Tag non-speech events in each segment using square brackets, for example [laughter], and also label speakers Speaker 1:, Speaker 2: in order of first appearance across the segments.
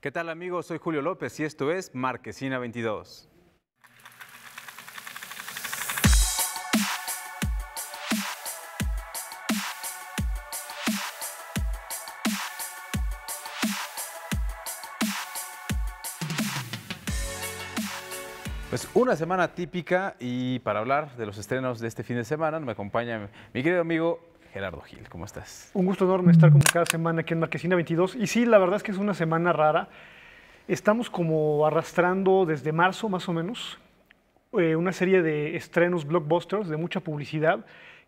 Speaker 1: ¿Qué tal amigos? Soy Julio López y esto es Marquesina 22. Pues una semana típica y para hablar de los estrenos de este fin de semana me acompaña mi querido amigo Gerardo Gil, ¿cómo estás?
Speaker 2: Un gusto enorme estar como cada semana aquí en Marquesina 22. Y sí, la verdad es que es una semana rara. Estamos como arrastrando desde marzo más o menos eh, una serie de estrenos blockbusters, de mucha publicidad,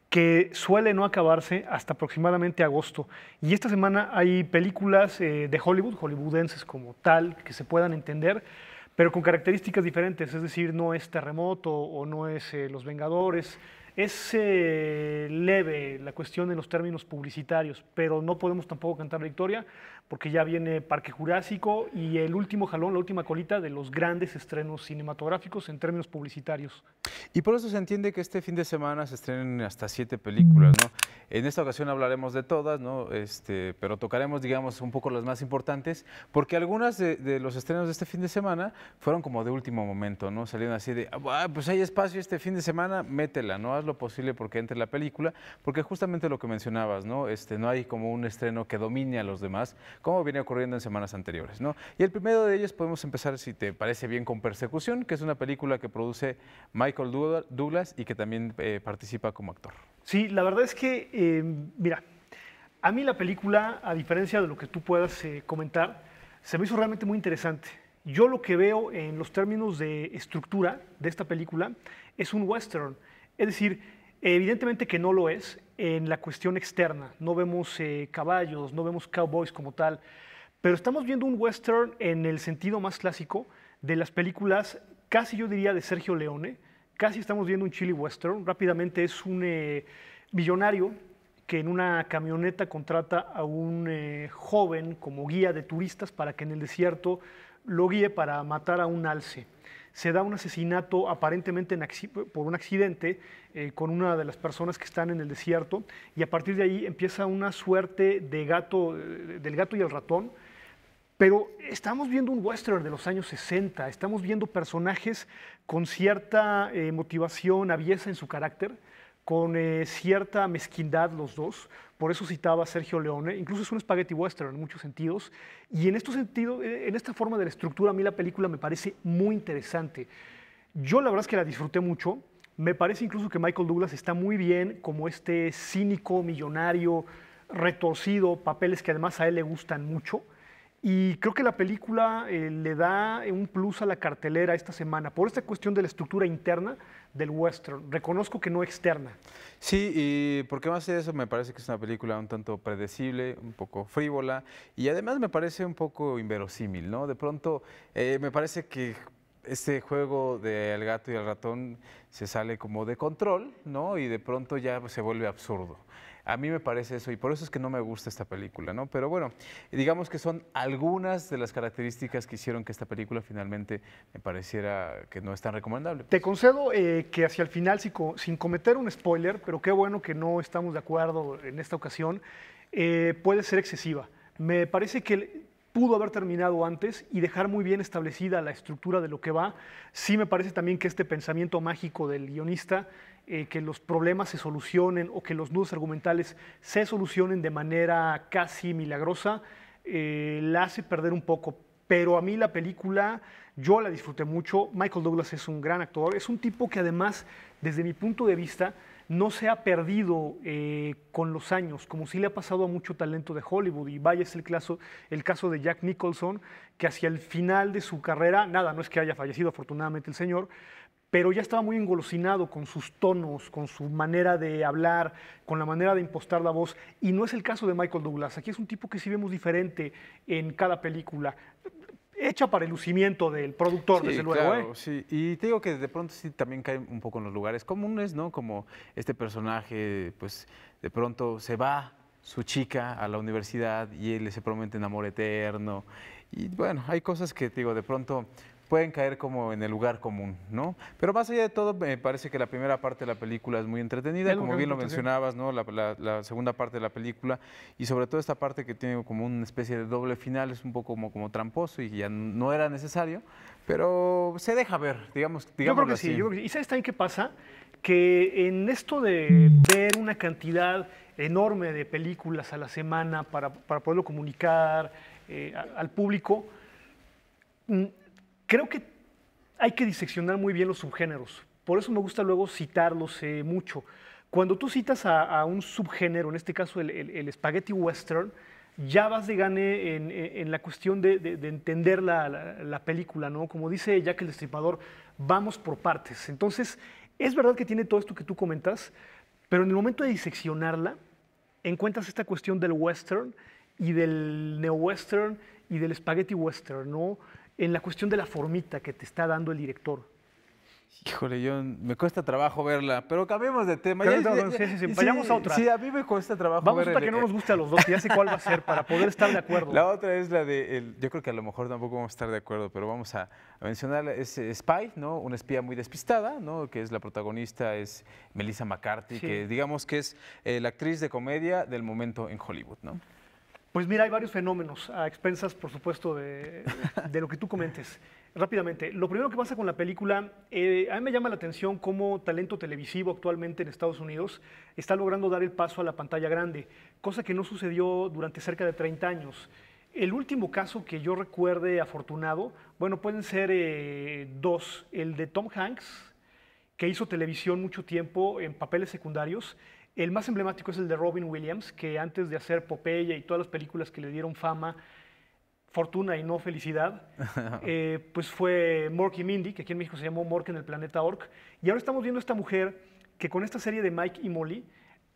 Speaker 2: que suele no acabarse hasta aproximadamente agosto. Y esta semana hay películas eh, de Hollywood, hollywoodenses como tal, que se puedan entender, pero con características diferentes, es decir, no es Terremoto o no es eh, Los Vengadores es eh, leve la cuestión en los términos publicitarios, pero no podemos tampoco cantar la victoria porque ya viene Parque Jurásico y el último jalón, la última colita de los grandes estrenos cinematográficos en términos publicitarios.
Speaker 1: Y por eso se entiende que este fin de semana se estrenen hasta siete películas, ¿no? En esta ocasión hablaremos de todas, ¿no? Este, pero tocaremos, digamos, un poco las más importantes, porque algunas de, los estrenos de este fin de semana fueron como de último momento, ¿no? Salieron así de, ah, pues hay espacio este fin de semana, métela, ¿no? posible porque entre la película, porque justamente lo que mencionabas, ¿no? Este, no hay como un estreno que domine a los demás, como viene ocurriendo en semanas anteriores, ¿no? Y el primero de ellos podemos empezar, si te parece bien, con Persecución, que es una película que produce Michael Douglas y que también eh, participa como actor.
Speaker 2: Sí, la verdad es que, em, mira, a mí la película, a diferencia de lo que tú puedas eh, comentar, se me hizo realmente muy interesante. Yo lo que veo en los términos de estructura de esta película es un western. Es decir, evidentemente que no lo es en la cuestión externa. No vemos eh, caballos, no vemos cowboys como tal, pero estamos viendo un western en el sentido más clásico de las películas, casi yo diría de Sergio Leone, casi estamos viendo un chili western. Rápidamente es un eh, millonario que en una camioneta contrata a un eh, joven como guía de turistas para que en el desierto lo guíe para matar a un alce se da un asesinato aparentemente por un accidente eh, con una de las personas que están en el desierto y a partir de ahí empieza una suerte de gato, eh, del gato y el ratón. Pero estamos viendo un western de los años 60, estamos viendo personajes con cierta eh, motivación, aviesa en su carácter, con eh, cierta mezquindad los dos. Por eso citaba a Sergio Leone. Incluso es un spaghetti western en muchos sentidos. Y en, este sentido, eh, en esta forma de la estructura, a mí la película me parece muy interesante. Yo la verdad es que la disfruté mucho. Me parece incluso que Michael Douglas está muy bien como este cínico, millonario, retorcido, papeles que además a él le gustan mucho. Y creo que la película eh, le da eh, un plus a la cartelera esta semana por esta cuestión de la estructura interna del western. Reconozco que no externa.
Speaker 1: Sí, y porque más de eso me parece que es una película un tanto predecible, un poco frívola y además me parece un poco inverosímil, ¿no? De pronto eh, me parece que este juego del gato y el ratón se sale como de control, ¿no? Y de pronto ya se vuelve absurdo. A mí me parece eso y por eso es que no me gusta esta película, ¿no? Pero bueno, digamos que son algunas de las características que hicieron que esta película finalmente me pareciera que no es tan recomendable. Te
Speaker 2: pues. concedo eh, que hacia el final, sin, cometer un spoiler, pero qué bueno que no estamos de acuerdo en esta ocasión, eh, puede ser excesiva. Me parece que pudo haber terminado antes y dejar muy bien establecida la estructura de lo que va. Sí me parece también que este pensamiento mágico del guionista eh, que los problemas se solucionen o que los nudos argumentales se solucionen de manera casi milagrosa, eh, la hace perder un poco. Pero a mí la película, yo la disfruté mucho. Michael Douglas es un gran actor, es un tipo que además, desde mi punto de vista, no se ha perdido eh, con los años, como si le ha pasado a mucho talento de Hollywood. Y vaya es el caso, el caso de Jack Nicholson, que hacia el final de su carrera, nada, no es que haya fallecido afortunadamente el señor, pero ya estaba muy engolosinado con sus tonos, con su manera de hablar, con la manera de impostar la voz. Y no es el caso de Michael Douglas. Aquí es un tipo que sí vemos diferente en cada película. Hecha para el lucimiento del productor, desde luego. Claro,
Speaker 1: ¿eh? Y te digo que de pronto sí también cae un poco en los lugares comunes, ¿no? Como este personaje, pues de pronto se va su chica a la universidad y él se promete en amor eterno. Y bueno, hay cosas que, te digo, de pronto pueden caer como en el lugar común, ¿no? Pero más allá de todo, me parece que la primera parte de la película es muy entretenida, como bien lo mencionabas, ¿no? La, segunda parte de la película y sobre todo esta parte que tiene como una especie de doble final, es un poco como, como tramposo y ya no era necesario, pero se deja ver, digamos. Yo creo que sí, yo creo
Speaker 2: que sí. ¿Y sabes también qué pasa?
Speaker 1: Que en esto de ver una cantidad enorme
Speaker 2: de películas a la semana para, para poderlo comunicar eh, al público, mm, creo que hay que diseccionar muy bien los subgéneros. Por eso me gusta luego citarlos eh, mucho. Cuando tú citas a, un subgénero, en este caso el, el, spaghetti western, ya vas de gane en, la cuestión de, entender la, la, película, ¿no? Como dice Jack el Destripador, vamos por partes. Entonces, es verdad que tiene todo esto que tú comentas, pero en el momento de diseccionarla, encuentras esta cuestión del western y del neo-western y del spaghetti western, ¿no? en la cuestión de la formita que te está dando el director?
Speaker 1: Híjole, yo me cuesta trabajo verla, pero cambiemos de tema. sí, sí, sí, vayamos a otra. Sí, a mí me cuesta trabajo Vamos ver a que no nos guste a los dos, ya sé cuál va a ser para poder estar de acuerdo. La otra es la de, yo creo que a lo mejor tampoco vamos a estar de acuerdo, pero vamos a, mencionarla, mencionar, es eh, Spy, ¿no? Una espía muy despistada, ¿no? Que es la protagonista, es Melissa McCarthy, que digamos que es eh, la actriz de comedia del momento en Hollywood, ¿no?
Speaker 2: Pues mira, hay varios fenómenos, a expensas, por supuesto, de, lo que tú comentes. Rápidamente, lo primero que pasa con la película, eh, a mí me llama la atención cómo talento televisivo actualmente en Estados Unidos está logrando dar el paso a la pantalla grande, cosa que no sucedió durante cerca de 30 años. El último caso que yo recuerde afortunado, bueno, pueden ser eh, dos, el de Tom Hanks, que hizo televisión mucho tiempo en papeles secundarios, el más emblemático es el de Robin Williams, que antes de hacer Popeye y todas las películas que le dieron fama, fortuna y no felicidad, [laughs] eh, pues fue Mork y Mindy, que aquí en México se llamó Mork en el planeta Ork. Y ahora estamos viendo a esta mujer que con esta serie de Mike y Molly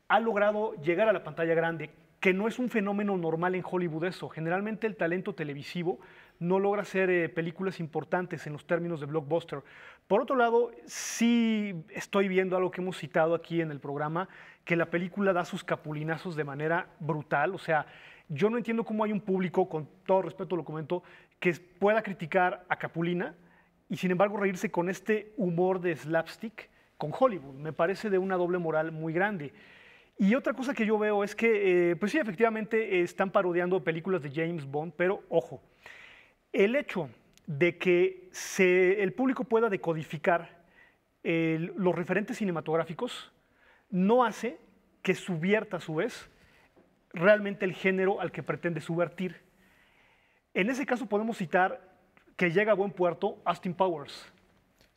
Speaker 2: ha logrado llegar a la pantalla grande, que no es un fenómeno normal en Hollywood eso. Generalmente el talento televisivo no logra hacer eh, películas importantes en los términos de blockbuster. Por otro lado, sí estoy viendo algo que hemos citado aquí en el programa, que la película da sus capulinazos de manera brutal. O sea, yo no entiendo cómo hay un público, con todo respeto lo comento, que pueda criticar a Capulina y sin embargo reírse con este humor de slapstick con Hollywood. Me parece de una doble moral muy grande. Y otra cosa que yo veo es que, eh, pues sí, efectivamente eh, están parodiando películas de James Bond, pero ojo, el hecho de que el público pueda decodificar los referentes cinematográficos no hace que subierta a su vez realmente el género al que pretende subvertir. En ese caso podemos citar que llega a buen puerto Austin Powers.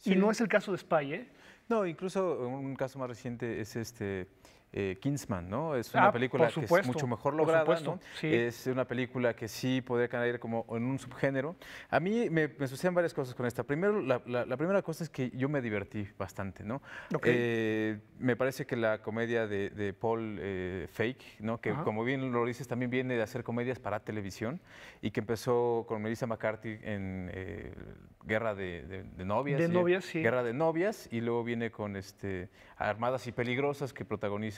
Speaker 2: Y no es el caso de Spy, ¿eh?
Speaker 1: No, incluso un caso más reciente es este eh, Kingsman, ¿no? Es una ah, película que es mucho mejor lograda, ¿no? Es una película que sí podría caer como en un subgénero. A mí me, suceden varias cosas con esta. Primero, la, primera cosa es que yo me divertí bastante, ¿no? Eh, me parece que la comedia de, Paul eh, Fake, ¿no? Que como bien lo dices, también viene de hacer comedias para televisión y que empezó con Melissa McCarthy en eh, Guerra de, Novias. De Novias, sí. Guerra de Novias y luego viene con este, Armadas y Peligrosas que protagoniza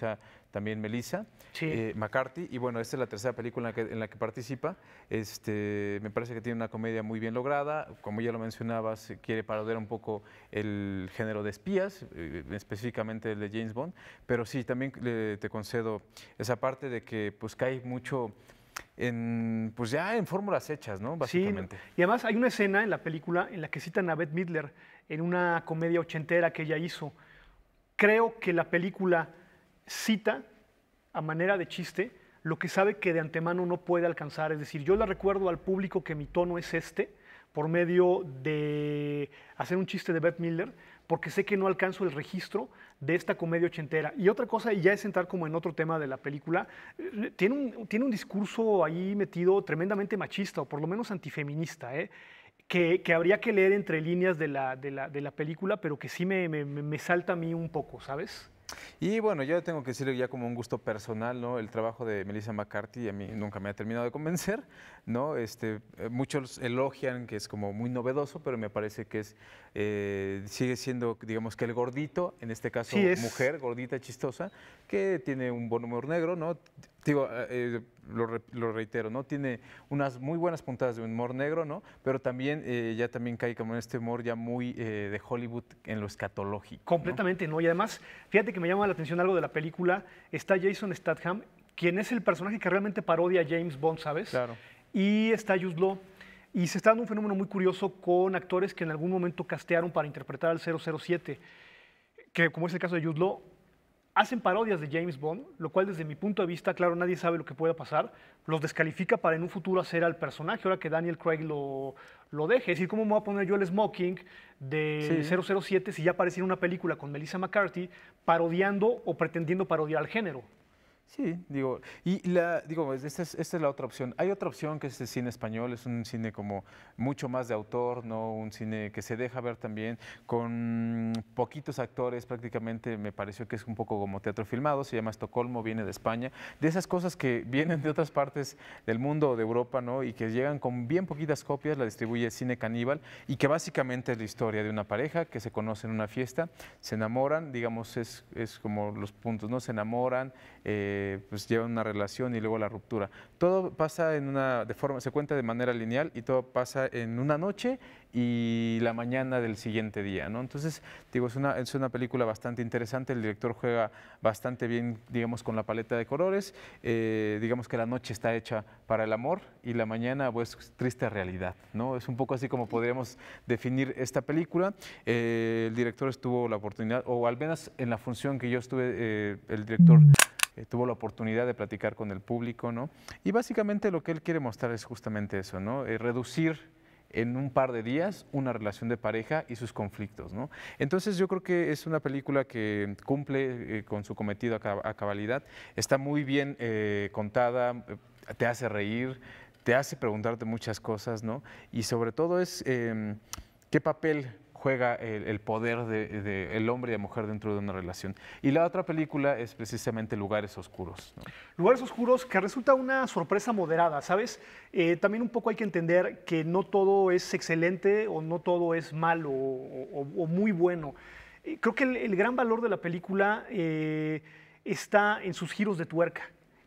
Speaker 1: también Melissa eh, McCarthy. Y bueno, esta es la tercera película en la que, participa. Este, me parece que tiene una comedia muy bien lograda. Como ya lo mencionabas, eh, quiere parodiar un poco el género de espías, eh, específicamente el de James Bond. Pero sí, también te concedo esa parte de que pues cae mucho en, pues ya en fórmulas hechas, ¿no? Básicamente.
Speaker 2: y además hay una escena en la película en la que citan a Beth Midler en una comedia ochentera que ella hizo. Creo que la película cita a manera de chiste lo que sabe que de antemano no puede alcanzar. Es decir, yo le recuerdo al público que mi tono es este por medio de hacer un chiste de Beth Miller, porque sé que no alcanzo el registro de esta comedia ochentera. Y otra cosa, y ya es entrar como en otro tema de la película, eh, tiene un, discurso ahí metido tremendamente machista, o por lo menos antifeminista, ¿eh? que, habría que leer entre líneas de la, película, pero que sí me salta a mí un poco, ¿sabes?
Speaker 1: Y bueno, yo tengo que decirle ya como un gusto personal, ¿no? El trabajo de Melissa McCarthy a mí nunca me ha terminado de convencer, ¿no? Este, eh, muchos elogian que es como muy novedoso, pero me parece que es eh, sigue siendo, digamos que el gordito, en este caso mujer, gordita, chistosa, que tiene un buen humor negro, ¿no? digo, eh, eh, lo, reitero, ¿no? Tiene unas muy buenas puntadas de humor negro, ¿no? Pero también eh, ya también cae como en este humor ya muy de Hollywood en lo escatológico.
Speaker 2: Completamente, ¿no? Y además, fíjate que me llama la atención algo de la película. Está Jason Statham, quien es el personaje que realmente parodia a James Bond, ¿sabes? Claro. Y está Jude Law. Y se está dando un fenómeno muy curioso con actores que en algún momento castearon para interpretar al 007, que como es el caso de Jude Law, hacen parodias de James Bond, lo cual desde mi punto de vista, claro, nadie sabe lo que pueda pasar, los descalifica para en un futuro hacer al personaje, ahora que Daniel Craig lo, lo deje. Es decir, ¿cómo me voy a poner yo el smoking de 007 si ya apareciera en una película con Melissa McCarthy parodiando o pretendiendo parodiar al género?
Speaker 1: Sí, digo, y la, digo, esta es, la otra opción. Hay otra opción que es el cine español, es un cine como mucho más de autor, ¿no? Un cine que se deja ver también con poquitos actores, prácticamente me pareció que es un poco como teatro filmado, se llama Estocolmo, viene de España, de esas cosas que vienen de otras partes del mundo o de Europa, ¿no? Y que llegan con bien poquitas copias, la distribuye Cine Caníbal, y que básicamente es la historia de una pareja que se conoce en una fiesta, se enamoran, digamos, es, es como los puntos, ¿no? Se enamoran, eh, eh, pues lleva una relación y luego la ruptura. Todo pasa en una, de forma, se cuenta de manera lineal y todo pasa en una noche y la mañana del siguiente día, ¿no? Entonces, digo, es una, es una película bastante interesante, el director juega bastante bien, digamos, con la paleta de colores, eh, digamos que la noche está hecha para el amor y la mañana, es pues, triste realidad, ¿no? Es un poco así como podríamos definir esta película. Eh, el director estuvo la oportunidad, o al menos en la función que yo estuve, el director eh, tuvo la oportunidad de platicar con el público, ¿no? Y básicamente lo que él quiere mostrar es justamente eso, ¿no? Eh, reducir en un par de días una relación de pareja y sus conflictos. ¿no? Entonces yo creo que es una película que cumple eh, con su cometido a, cabalidad, está muy bien contada, te hace reír, te hace preguntarte muchas cosas, ¿no? Y sobre todo es em, qué papel juega el, poder del hombre y la mujer dentro de una relación. Y la otra película es precisamente Lugares Oscuros. Lugares
Speaker 2: Oscuros, que resulta una sorpresa moderada, ¿sabes? Eh, también un poco hay que entender que no todo es excelente o no todo es malo o, muy bueno. Eh, creo que el, gran valor de la película eh, está en sus giros de tuerca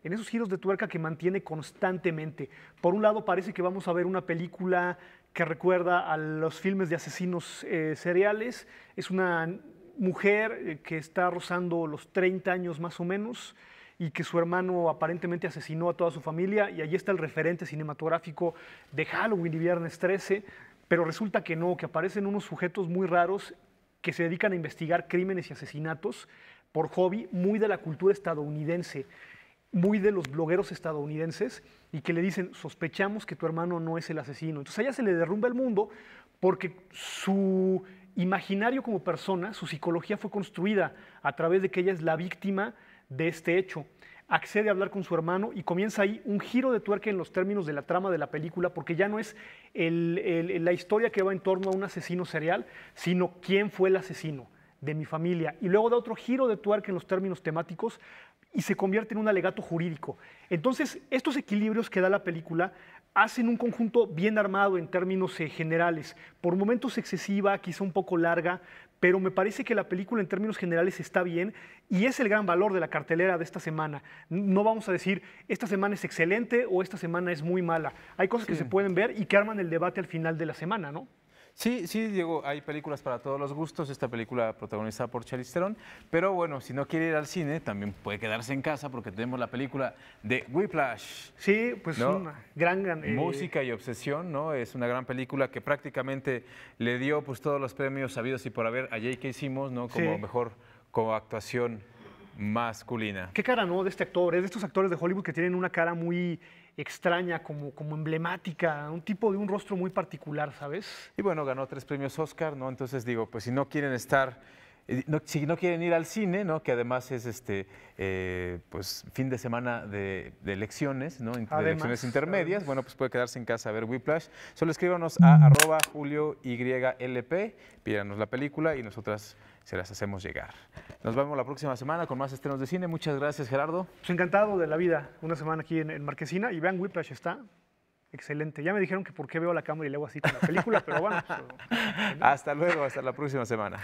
Speaker 2: en esos giros de tuerca que mantiene constantemente. Por un lado parece que vamos a ver una película que recuerda a los filmes de asesinos eh, seriales. Es una mujer eh, que está rozando los 30 años más o menos y que su hermano aparentemente asesinó a toda su familia y allí está el referente cinematográfico de Halloween y Viernes 13, pero resulta que no, que aparecen unos sujetos muy raros que se dedican a investigar crímenes y asesinatos por hobby, muy de la cultura estadounidense muy de los blogueros estadounidenses y que le dicen, sospechamos que tu hermano no es el asesino. Entonces a ella se le derrumba el mundo porque su imaginario como persona, su psicología fue construida a través de que ella es la víctima de este hecho. Accede a hablar con su hermano y comienza ahí un giro de tuerca en los términos de la trama de la película, porque ya no es la historia que va en torno a un asesino serial, sino quién fue el asesino de mi familia. Y luego da otro giro de tuerca en los términos temáticos y se convierte en un alegato jurídico. Entonces, estos equilibrios que da la película hacen un conjunto bien armado en términos eh, generales, por momentos excesiva, quizá un poco larga, pero me parece que la película en términos generales está bien y es el gran valor de la cartelera de esta semana. No vamos a decir esta semana es excelente o esta semana es muy mala. Hay cosas que se pueden ver y que arman el debate al final de la semana, ¿no?
Speaker 1: Sí, sí, Diego, hay películas para todos los gustos. Esta película protagonizada por Charlize Theron. Pero bueno, si no quiere ir al cine, también puede quedarse en casa porque tenemos la película de Whiplash. Sí, pues es una gran, gran... Eh, Música y obsesión, ¿no? Es una gran película que prácticamente le dio pues todos los premios sabidos y por haber a que hicimos, ¿no? Como mejor como actuación masculina.
Speaker 2: Qué cara, ¿no? De este actor. Es de estos actores de Hollywood que tienen una cara muy extraña, como, como emblemática, un tipo de un rostro muy particular, ¿sabes?
Speaker 1: Y bueno, ganó tres premios Oscar, ¿no? Entonces digo, pues si no quieren estar eh, si no quieren ir al cine, que además es este eh, pues fin de semana de, elecciones, ¿no? de elecciones intermedias, bueno, pues puede quedarse en casa a ver Whiplash. Solo escríbanos a arroba julioylp, pídanos la película y nosotras se las hacemos llegar. Nos vemos la próxima semana con más estrenos de cine. Muchas gracias, Gerardo. Pues encantado de la vida.
Speaker 2: Una semana aquí en, Marquesina. Y vean, Whiplash está excelente. Ya me dijeron que por qué veo la cámara y le así con la película, pero bueno. [laughs]
Speaker 1: Pues, eh, hasta luego, hasta la próxima semana.